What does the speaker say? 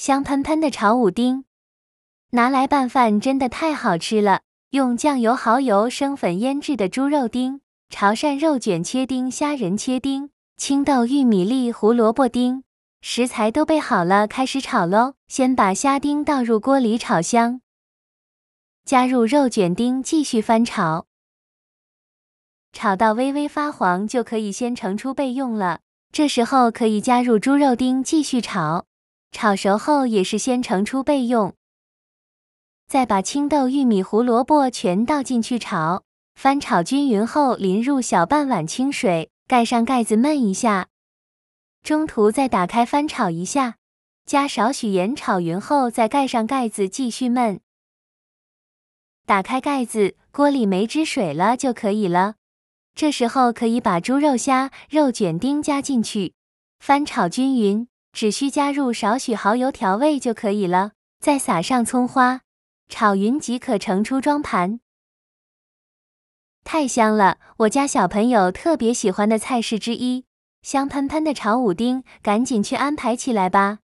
香喷喷的炒五丁拿来拌饭真的太好吃了！用酱油、蚝油、生粉腌制的猪肉丁、潮汕肉卷切丁、虾仁切丁、青豆、玉米粒、胡萝卜丁，食材都备好了，开始炒喽！先把虾丁倒入锅里炒香，加入肉卷丁继续翻炒，炒到微微发黄就可以先盛出备用了。这时候可以加入猪肉丁继续炒。炒熟后也是先盛出备用，再把青豆、玉米、胡萝卜全倒进去炒，翻炒均匀后淋入小半碗清水，盖上盖子焖一下，中途再打开翻炒一下，加少许盐炒匀后，再盖上盖子继续焖。打开盖子，锅里没汁水了就可以了。这时候可以把猪肉虾、肉卷丁加进去，翻炒均匀。只需加入少许蚝油调味就可以了，再撒上葱花，炒匀即可盛出装盘。太香了，我家小朋友特别喜欢的菜式之一，香喷喷的炒五丁，赶紧去安排起来吧！